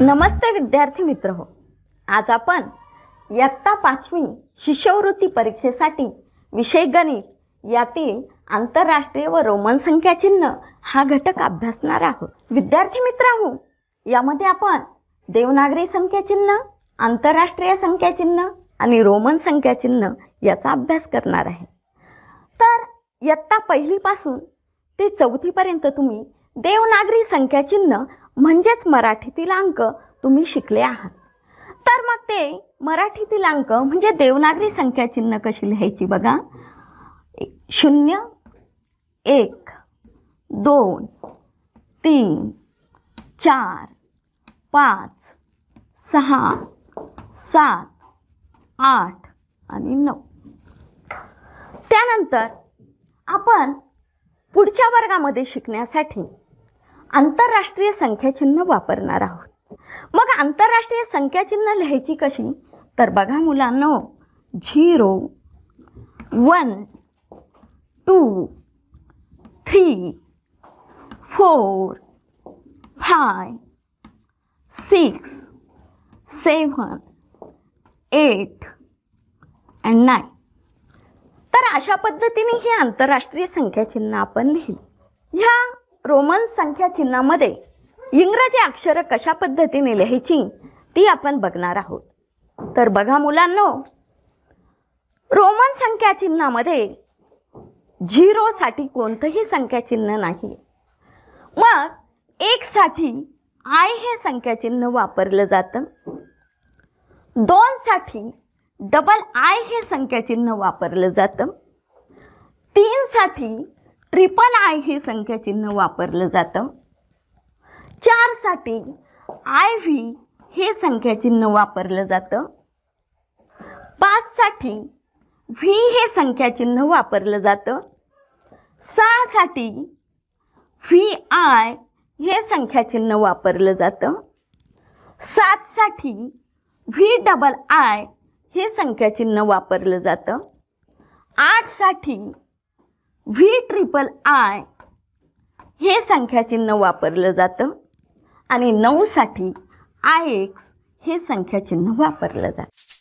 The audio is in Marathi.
नमस्ते विद्यार्थी मित्र हो आज आपण इयत्ता पाचवी शिष्यवृत्ती परीक्षेसाठी विषय गणित यातील आंतरराष्ट्रीय व रोमन संख्याचिन्ह हा घटक अभ्यासणार आहोत विद्यार्थी मित्रांहो यामध्ये आपण देवनागरी संख्याचिन्ह आंतरराष्ट्रीय संख्याचिन्ह आणि रोमन संख्याचिन्ह याचा अभ्यास करणार आहे तर इयत्ता पहिलीपासून ते चौथीपर्यंत तुम्ही देवनागरी संख्याचिन्ह म्हणजेच मराठीतील अंक तुम्ही शिकले आहात तर मग ते मराठीतील अंक म्हणजे देवनागरी संख्या चिन्ह कशी लिहायची बघा शून्य एक दोन तीन चार पाच सहा सात आठ आणि नऊ त्यानंतर आपण पुढच्या वर्गामध्ये शिकण्यासाठी आंतरराष्ट्रीय संख्याचिन्ह वापरणार आहोत मग आंतरराष्ट्रीय संख्याचिन्ह लिहायची कशी तर बघा मुलांनो zero one two three four five six seven eight and nine तर अशा पद्धतीने हे आंतरराष्ट्रीय संख्याचिन्ह आपण लिहिली ह्या रोमन संख्या चिन्हामध्ये इंग्रजी अक्षरं कशा पद्धतीने लिहायची ती आपण बघणार आहोत तर बघा मुलांनो रोमन संख्या संख्याचिन्हामध्ये झिरोसाठी कोणतंही चिन्ह नाही मग एकसाठी आय हे संख्या चिन्ह वापरलं जातं दोनसाठी डबल आय हे संख्या चिन्ह वापरलं जातं तीनसाठी ट्रिपल आय हे संख्याचिन्ह वापरलं जातं चारसाठी आय व्ही हे संख्याचिन्ह वापरलं जातं पाचसाठी व्ही हे संख्याचिन्ह वापरलं जातं सहासाठी व्ही आय हे संख्याचिन्ह वापरलं जातं सातसाठी व्ही डबल आय हे संख्याचिन्ह वापरलं जातं आठसाठी व्ही ट्रिपल आय हे संख्याचिन्ह वापरलं जातं आणि नऊसाठी आय एक्स हे संख्याचिन्ह वापरलं जातं